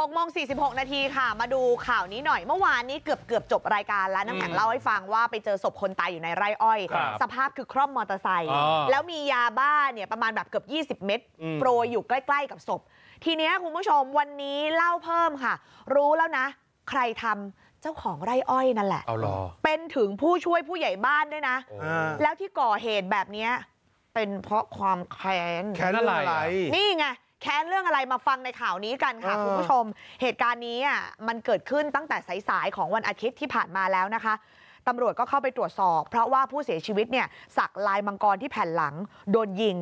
6โมงหกนาทีค่ะ มาดูข่าวนี้หน่อยเมื่อวานนี้เกือบเกือบจบรายการแล้วน้ำแข็งเล่าให้ฟังว่าไปเจอศพคนตายอยู่ในไร่อ้อย สภาพคือคร่อมมอเตอร์ไซค์แล้วมียาบ้าเนี่ยประมาณแบบเกือบ 20 เม็ดโปรยอยู่ใกล้ ๆกับศพ ทีนี้คุณผู้ชมวันนี้เล่าเพิ่มค่ะ รู้แล้วนะ ใครทำเจ้าของไร่อ้อยนั่นแหละเอาหรอเป็นถึงผู้ช่วยผู้ใหญ่บ้านด้วยนะ แล้วที่ก่อเหตุแบบนี้เป็นเพราะความแค้นแค้นอะไรนี่ไงแค้นเรื่องอะไรมาฟังในข่าวนี้กันค่ะ คุณผู้ชม เหตุการณ์นี้อ่ะมันเกิดขึ้นตั้งแต่สายๆของวันอาทิตย์ที่ผ่านมาแล้วนะคะตำรวจก็เข้าไปตรวจสอบเพราะว่าผู้เสียชีวิตเนี่ยสักลายมังกรที่แผ่นหลัง โดนยิง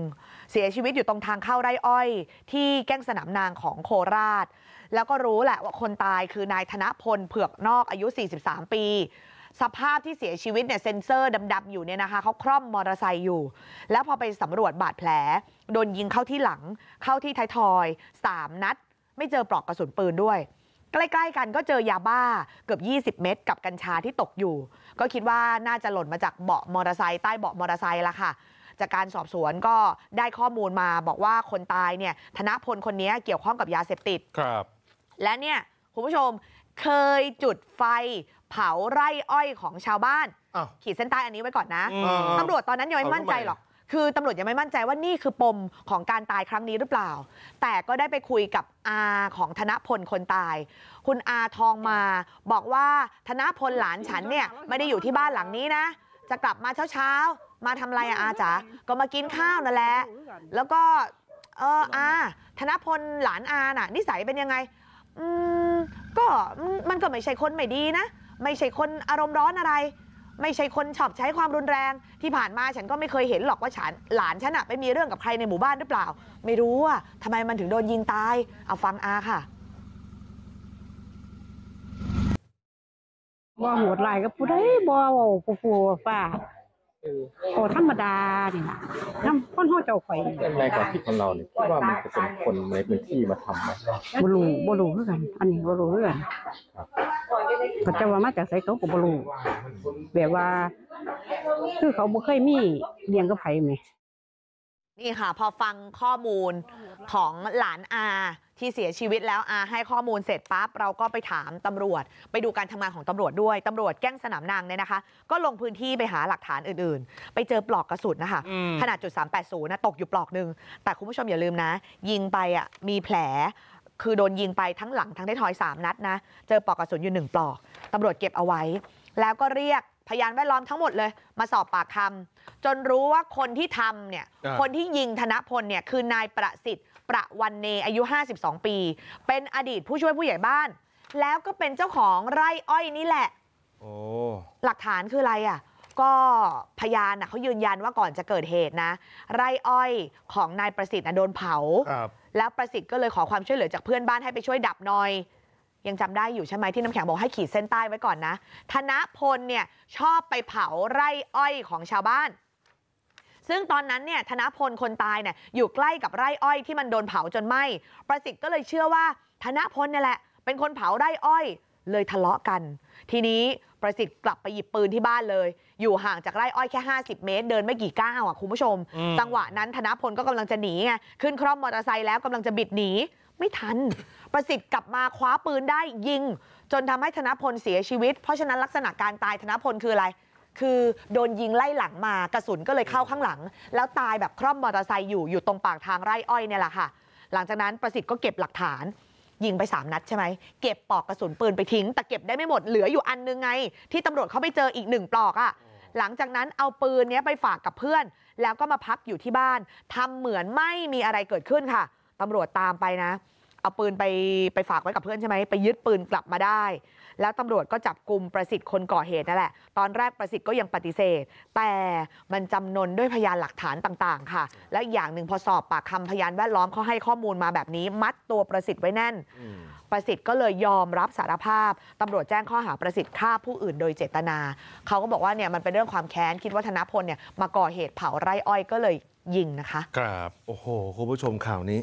เสียชีวิตอยู่ตรงทางเข้าไร่อ้อย ที่แก้งสนามนางของโคราช แล้วก็รู้แหละว่าคนตายคือ นายธนพล เผือกนอกอายุ 43 ปีสภาพที่เสียชีวิตเนี่ยเซ็นเซอร์ดำอยู่เนี่ยนะคะ เขาคร่อมมอเตอร์ไซค์อยู่ แล้วพอไปสำรวจบาดแผลโดนยิงเข้าที่หลัง เข้าที่ท้ายทอย 3 นัด ไม่เจอปลอกกระสุนปืนด้วย ใกล้ ๆ กันก็เจอยาบ้าเกือบ 20 เม็ดกับกัญชาที่ตกอยู่ ก็คิดว่าน่าจะหล่นมาจากเบาะมอเตอร์ไซค์ใต้เบาะมอเตอร์ไซค์ละค่ะจากการสอบสวนก็ได้ข้อมูลมาบอกว่าคนตายเนี่ยธนพลคนนี้เกี่ยวข้องกับยาเสพติดครับและเนี่ยคุณผู้ชมเคยจุดไฟ เผาไร่อ้อยของชาวบ้านขีดเส้นใต้อันนี้ไว้ก่อนนะ ตำรวจตอนนั้นยังไม่มั่นใจหรอก คือตำรวจยังไม่มั่นใจว่านี่คือปมของการตายครั้งนี้หรือเปล่า แต่ก็ได้ไปคุยกับอาของธนพลคนตาย คุณอาทองมาบอกว่าธนพลหลานฉันเนี่ยไม่ได้อยู่ที่บ้านหลังนี้นะ จะกลับมาเช้าๆมาทำอะไรอาจ๋าก็มากินข้าวนั่นแหละแล้วก็ เอออาธนพลหลานอาน่ะนิสัยเป็นยังไงอืมก็มันก็ไม่ใช่คนไม่ดีนะ ไม่ใช่คนอารมณ์ร้อนอะไร ไม่ใช่คนชอบใช้ความรุนแรงที่ผ่านมาฉันก็ไม่เคยเห็นหรอกว่าฉัน หลานฉันไปมีเรื่องกับใครในหมู่บ้านหรือเปล่า ไม่รู้อ่ะทำไมมันถึงโดนยิงตายเอาฟังอาค่ะ ว่าโหดไายกับผู้ใดบ่ว่าผูผู้ฟ้าโอ้ธรรมดานี่ยน้ำคนห้อเจ้าข่ในแรกคามิของเราเนี่ยคิดว่ามันจะเป็นคนในพื้นที่มาทำไหมบลูบลูเพื่อนอันนี้บลูเพื่อพรนเขาจะว่ามาจากไสเขาก็บลูแบบว่า คือเขาบ่เคยมีเลี้ยงกับไผ่ไหมนี่ค่ะ พอฟังข้อมูลของหลานอาที่เสียชีวิตแล้วอาให้ข้อมูลเสร็จปั๊บ เราก็ไปถามตำรวจ ไปดูการทำงานของตำรวจด้วยตำรวจแก้งสนามนางเนี่ยนะคะ ก็ลงพื้นที่ไปหาหลักฐานอื่นๆ ไปเจอปลอกกระสุนนะคะขนาดจุด 380นะตกอยู่ปลอกหนึ่ง แต่คุณผู้ชมอย่าลืมนะ ยิงไปอ่ะมีแผล คือโดนยิงไปทั้งหลังทั้งได้ทอย3นัดนะเจอปลอกกระสุนอยู่ 1 ปลอกตำรวจเก็บเอาไว้ แล้วก็เรียกพยานแวดล้อมทั้งหมดเลย มาสอบปากคำ จนรู้ว่าคนที่ทำเนี่ยคนที่ยิงธนพลเนี่ยคือนายประสิทธิ์ประวันเน อายุ๕๒ปี เป็นอดีตผู้ช่วยผู้ใหญ่บ้าน แล้วก็เป็นเจ้าของไร่อ้อยนี่แหละหลักฐานคืออะไรอ่ะก็พยานเขายืนยันว่าก่อนจะเกิดเหตุนะ ไร่อ้อยของนายประสิทธิ์โดนเผาแล้วประสิทธิ์ก็เลยขอความช่วยเหลือจากเพื่อนบ้านให้ไปช่วยดับหน่อยยังจำได้อยู่ใช่ไหมที่น้ำแข็งบอกให้ขีดเส้นใต้ไว้ก่อนนะธนพลเนี่ยชอบไปเผาไร่อ้อยของชาวบ้าน ซึ่งตอนนั้นเนี่ยธนพลคนตายเนี่ยอยู่ใกล้กับไร่อ้อยที่มันโดนเผาจนไหม้ประสิทธิ์ก็เลยเชื่อว่า ธนพลเนี่ยแหละเป็นคนเผาไร่อ้อยเลยทะเลาะกัน ทีนี้ประสิทธิ์กลับไปหยิบปืนที่บ้านเลย อยู่ห่างจากไร่อ้อยแค่ 50 เมตรเดินไม่กี่ก้าวอ่ะคุณผู้ชมจังหวะนั้นธนพลก็กำลังจะหนีไงขึ้นคร่อมมอเตอร์ไซค์แล้วกำลังจะบิดหนีไม่ทันประสิทธิ์กลับมาคว้าปืนได้ยิง จนทำให้ธนพลเสียชีวิต เพราะฉะนั้น ลักษณะการตายธนพลคืออะไร คือโดนยิงไล่หลังมา กระสุนก็เลยเข้าข้างหลัง แล้วตายแบบคร่อมมอเตอร์ไซค์อยู่ อยู่ตรงปากทางไร่อ้อยเนี่ยแหละค่ะ หลังจากนั้นประสิทธิ์ก็เก็บหลักฐาน ยิงไป 3 นัดใช่ไหมเก็บปลอกกระสุนปืนไปทิ้งแต่เก็บได้ไม่หมดเหลืออยู่อันนึงไง ที่ตำรวจเขาไปเจออีกหนึ่งปลอกอะ่ะ หลังจากนั้นเอาปืนนี้ไปฝากกับเพื่อน แล้วก็มาพักอยู่ที่บ้าน ทำเหมือนไม่มีอะไรเกิดขึ้นค่ะตำรวจตามไปนะ เอาปืนไปไปฝากไว้กับเพื่อนใช่ไหม ไปยึดปืนกลับมาได้ แล้วตำรวจก็จับกลุ่มประสิทธิ์คนก่อเหตุนั่นแหละ ตอนแรกประสิทธิ์ก็ยังปฏิเสธ แต่มันจำนนด้วยพยานหลักฐานต่างๆค่ะ แล้วอย่างหนึ่งพอสอบปากคำพยานแวดล้อมเขาให้ข้อมูลมาแบบนี้ มัดตัวประสิทธิ์ไว้แน่น ประสิทธิ์ก็เลยยอมรับสารภาพ ตำรวจแจ้งข้อหาประสิทธิ์ฆ่าผู้อื่นโดยเจตนา เขาก็บอกว่าเนี่ยมันเป็นเรื่องความแค้นคิดว่าธนพลเนี่ยมาก่อเหตุเผาไร่อ้อยก็เลยยิงนะคะ ครับ โอ้โห คุณผู้ชมข่าวนี้